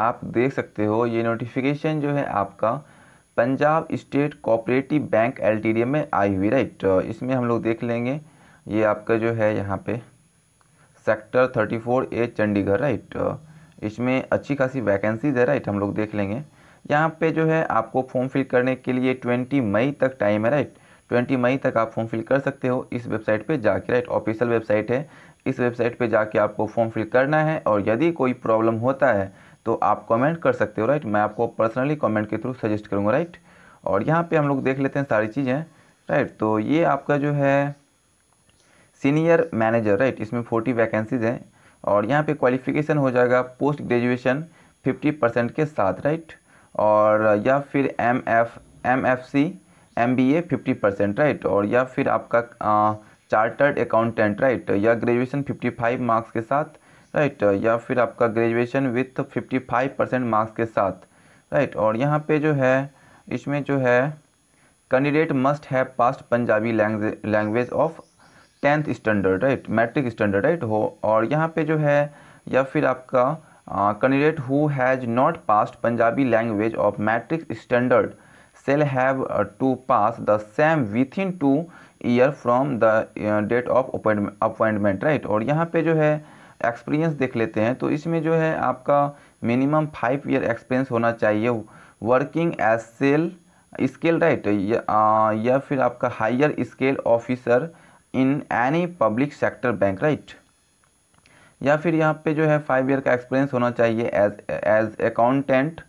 आप देख सकते हो ये नोटिफिकेशन जो है आपका पंजाब स्टेट कोऑपरेटिव बैंक एल में आई हुई राइट तो इसमें हम लोग देख लेंगे ये आपका जो है यहाँ पे सेक्टर 34 ए चंडीगढ़ राइट तो इसमें अच्छी खासी वैकेंसीज है राइट हम लोग देख लेंगे यहाँ पे जो है आपको फॉर्म फिल करने के लिए 20 मई तक टाइम है राइट 20 मई तक आप फॉर्म फिल कर सकते हो इस वेबसाइट पे जाके राइट ऑफिशियल वेबसाइट है इस वेबसाइट पे जाके आपको फॉर्म फिल करना है और यदि कोई प्रॉब्लम होता है तो आप कमेंट कर सकते हो राइट मैं आपको पर्सनली कमेंट के थ्रू सजेस्ट करूँगा राइट और यहाँ पे हम लोग देख लेते हैं सारी चीज़ें राइट तो ये आपका जो है सीनियर मैनेजर राइट इसमें फोर्टी वैकेंसीज़ हैं और यहाँ पे क्वालिफिकेशन हो जाएगा पोस्ट ग्रेजुएशन फिफ्टी परसेंट के साथ राइट और या फिर M F M F C M B A fifty percent right और या फिर आपका चार्टर्ड अकाउंटेंट राइट या ग्रेजुएशन फिफ्टी फाइव मार्क्स के साथ राइट या फिर आपका ग्रेजुएशन विथ 55 परसेंट मार्क्स के साथ राइट और यहाँ पे जो है इसमें जो है candidate must have passed Punjabi language of tenth standard right matric standard right हो और यहाँ पे जो है या फिर आपका candidate who has not passed Punjabi language of matric standard shall have to pass the same within two year from the date of appointment right और यहाँ पे जो है एक्सपीरियंस देख लेते हैं तो इसमें जो है आपका मिनिमम फाइव ईयर एक्सपीरियंस होना चाहिए working as cell scale right या फिर आपका higher scale officer in any public sector bank right या फिर यहाँ पे जो है फाइव ईयर का एक्सपीरियंस होना चाहिए as as accountant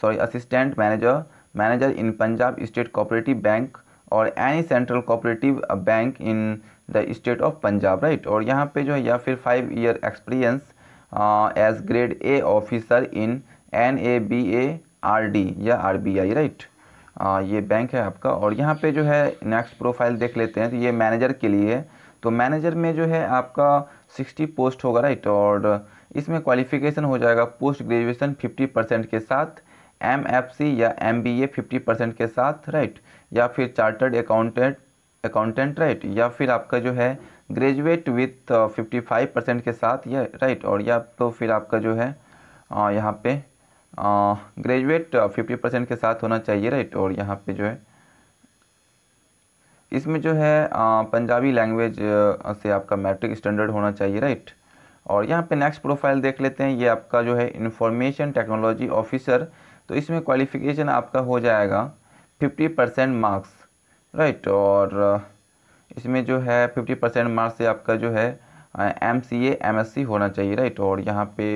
sorry assistant manager manager in Punjab state cooperative bank और any central cooperative bank in the state of Punjab right और यहाँ पे जो है या फिर five year experience as grade A officer in N A B A R D या R B I right ये बैंक है आपका और यहाँ पे जो है नेक्स्ट प्रोफाइल देख लेते हैं तो ये मैनेजर के लिए है तो मैनेजर में जो है आपका सिक्सटी पोस्ट होगा राइट और इसमें क्वालिफिकेशन हो जाएगा पोस्ट ग्रेजुएशन फिफ्टी परसेंट के साथ एम एफ सी या M B A fifty percent के साथ राइट या फिर चार्टर्ड अकाउंटेंट अकाउंटेंट राइट या फिर आपका जो है graduate with fifty five percent के साथ या राइट और या तो फिर आपका जो है uh, यहाँ पे ग्रेजुएट फिफ्टी परसेंट के साथ होना चाहिए राइट और यहाँ पे जो है इसमें जो है uh, पंजाबी लैंग्वेज uh, से आपका मैट्रिक स्टैंडर्ड होना चाहिए राइट और यहाँ पे नेक्स्ट प्रोफाइल देख लेते हैं ये आपका जो है इंफॉर्मेशन टेक्नोलॉजी ऑफिसर तो इसमें क्वालिफिकेशन आपका हो जाएगा फिफ्टी परसेंट मार्क्स राइट और इसमें जो है फिफ्टी परसेंट मार्क्स से आपका जो है M C M S C होना चाहिए राइट और यहाँ पे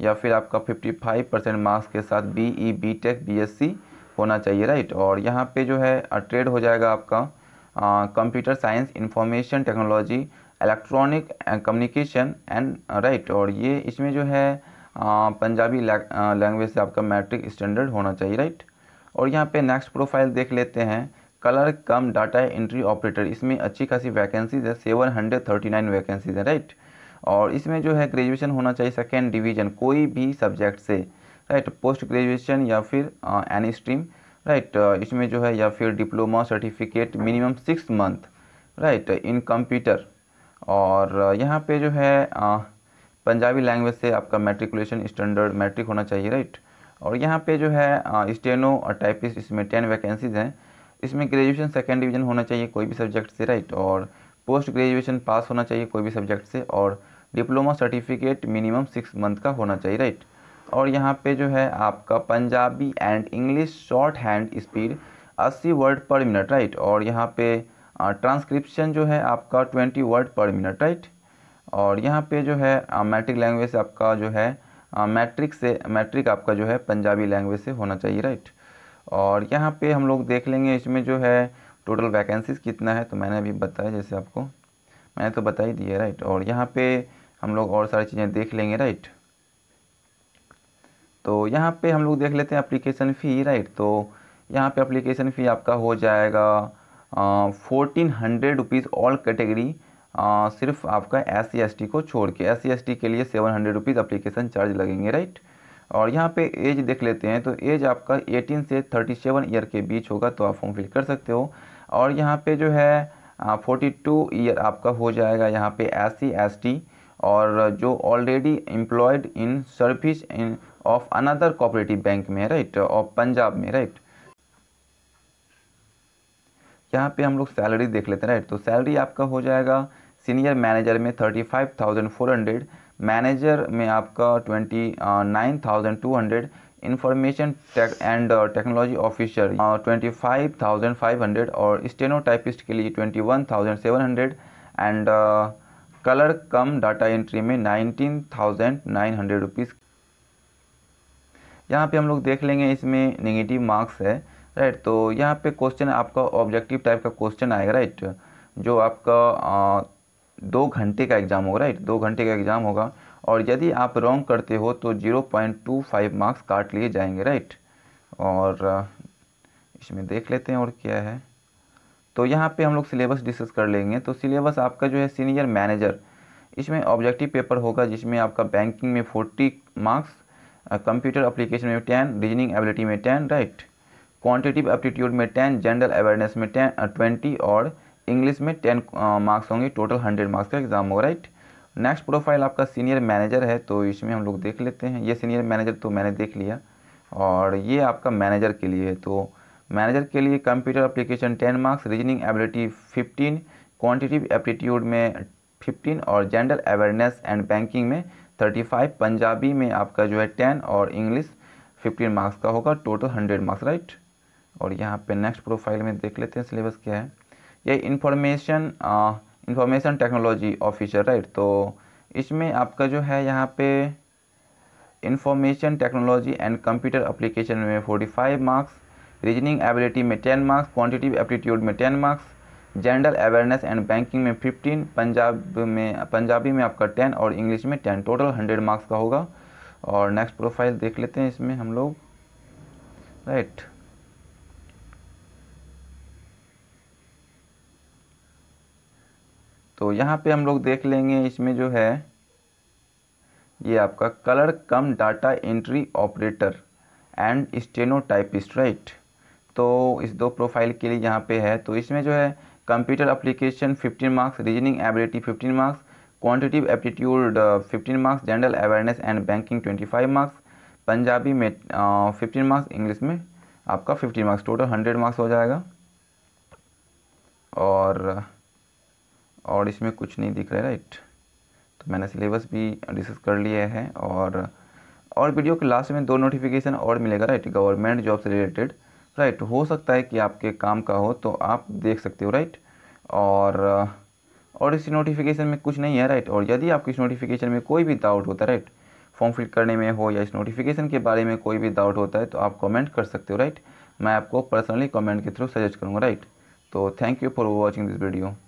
या फिर आपका फिफ्टी फाइव परसेंट मार्क्स के साथ B E B tech B S C होना चाहिए राइट और यहाँ पे जो है ट्रेड हो जाएगा आपका computer science information technology electronic communication and right और ये इसमें जो है आ, पंजाबी लैंग्वेज से आपका मैट्रिक स्टैंडर्ड होना चाहिए राइट और यहाँ पे नेक्स्ट प्रोफाइल देख लेते हैं clerk cum data entry operator इसमें अच्छी खासी वैकेंसीज है seven hundred thirty nine vacancies है राइट और इसमें जो है ग्रेजुएशन होना चाहिए सेकेंड डिवीजन कोई भी सब्जेक्ट से राइट पोस्ट ग्रेजुएशन या फिर एनी स्ट्रीम राइट इसमें जो है या फिर diploma certificate minimum six month right in computer और यहाँ पे जो है आ, पंजाबी लैंग्वेज से आपका मेट्रिकुलेशन स्टैंडर्ड मैट्रिक होना चाहिए राइट और यहाँ पे जो है स्टेनो और टाइपिस इसमें टेन वैकेंसीज हैं इसमें ग्रेजुएशन सेकेंड डिवीजन होना चाहिए कोई भी सब्जेक्ट से राइट और पोस्ट ग्रेजुएशन पास होना चाहिए कोई भी सब्जेक्ट से और diploma certificate minimum six month का होना चाहिए राइट और यहाँ पे जो है आपका Punjabi and English shorthand speed 80 word per minute right और यहाँ पे ट्रांसक्रिप्शन जो है आपका 20 वर्ड पर मिनट राइट और यहाँ पे जो है मैट्रिक लैंग्वेज आपका जो है मैट्रिक से मैट्रिक आपका जो है पंजाबी लैंग्वेज से होना चाहिए राइट और यहाँ पे हम लोग देख लेंगे इसमें जो है टोटल वैकेंसीज़ कितना है तो मैंने अभी बताया जैसे आपको मैंने तो बता ही दिया राइट और यहाँ पे हम लोग और सारी चीज़ें देख लेंगे राइट तो यहाँ पे हम लोग देख लेते हैं अप्लीकेशन फ़ी राइट तो यहाँ पे अप्लीकेशन फ़ी आपका हो जाएगा fourteen hundred rupees all category सिर्फ आपका एस सी को छोड़ के एस सी के लिए seven hundred rupees application charge लगेंगे राइट और यहाँ पे एज देख लेते हैं तो एज आपका 18 से 37 ईयर के बीच होगा तो आप फॉर्म फिल कर सकते हो और यहाँ पे जो है फोर्टी टू ईयर आपका हो जाएगा यहाँ पे एस सी एस टी और जो already employed in service in of another cooperative bank में राइट ऑफ पंजाब में राइट यहाँ पे हम लोग सैलरी देख लेते हैं राइट तो सैलरी आपका हो जाएगा सीनियर मैनेजर में thirty five thousand four hundred manager में आपका twenty nine thousand two hundred information and technology officer twenty five thousand five hundred और स्टेनोटाइपिस्ट के लिए twenty one thousand seven hundred and clerk cum data entry में nineteen thousand nine hundred rupees यहाँ पे हम लोग देख लेंगे इसमें नेगेटिव मार्क्स है राइट तो यहाँ पे क्वेश्चन आपका ऑब्जेक्टिव टाइप का क्वेश्चन आएगा राइट जो आपका दो घंटे का एग्ज़ाम होगा राइट दो घंटे का एग्ज़ाम होगा और यदि आप रॉन्ग करते हो तो zero point two five marks काट लिए जाएंगे राइट और इसमें देख लेते हैं और क्या है तो यहाँ पे हम लोग सिलेबस डिस्कस कर लेंगे तो सिलेबस आपका जो है सीनियर मैनेजर इसमें ऑब्जेक्टिव पेपर होगा जिसमें आपका बैंकिंग में फोर्टी मार्क्स कंप्यूटर अप्लीकेशन में टेन रीजनिंग एबिलिटी में टेन राइट क्वान्टिटिव एप्टीट्यूड में टेन जनरल अवेयरनेस में टेन ट्वेंटी और इंग्लिश में टेन मार्क्स uh, होंगे टोटल हंड्रेड मार्क्स का एग्ज़ाम होगा राइट नेक्स्ट प्रोफाइल आपका सीनियर मैनेजर है तो इसमें हम लोग देख लेते हैं ये सीनियर मैनेजर तो मैंने देख लिया और ये आपका मैनेजर के लिए है तो मैनेजर के लिए computer application ten marks reasoning ability fifteen quantitative aptitude में फिफ्टीन और जेंडर अवेयरनेस एंड बैंकिंग में थर्टी फाइव पंजाबी में आपका जो है टेन और इंग्लिश फिफ्टीन मार्क्स का होगा टोटल हंड्रेड मार्क्स राइट और यहाँ पे नेक्स्ट प्रोफाइल में देख लेते हैं सिलेबस क्या है ये information information technology officer right तो इसमें आपका जो है यहाँ पे information technology and computer application में forty five marks reasoning ability में टेन मार्क्स क्वान्टिटिव एप्टीट्यूड में ten marks general awareness and banking में फिफ्टीन पंजाब में पंजाबी में आपका टेन और इंग्लिश में टेन टोटल हंड्रेड मार्क्स का होगा और नेक्स्ट प्रोफाइल देख लेते हैं इसमें हम लोग राइट right. तो यहाँ पे हम लोग देख लेंगे इसमें जो है ये आपका clerk cum data entry operator and stenotypist right तो इस दो प्रोफाइल के लिए यहाँ पे है तो इसमें जो है computer application 15 marks reasoning ability 15 marks quantitative aptitude 15 marks general awareness and banking 25 marks Punjabi में फिफ्टीन मार्क्स इंग्लिश में आपका fifteen marks total hundred marks हो जाएगा और और इसमें कुछ नहीं दिख रहा है राइट तो मैंने सिलेबस भी डिस्कस कर लिया है और और वीडियो के लास्ट में दो नोटिफिकेशन और मिलेगा राइट गवर्नमेंट जॉब से रिलेटेड राइट हो सकता है कि आपके काम का हो तो आप देख सकते हो राइट और और इस नोटिफिकेशन में कुछ नहीं है राइट और यदि आपको इस नोटिफिकेशन में कोई भी डाउट होता है राइट फॉर्म फिल करने में हो या इस नोटिफिकेशन के बारे में कोई भी डाउट होता है तो आप कमेंट कर सकते हो राइट मैं आपको पर्सनली कमेंट के थ्रू सजेस्ट करूँगा राइट तो thank you for watching this video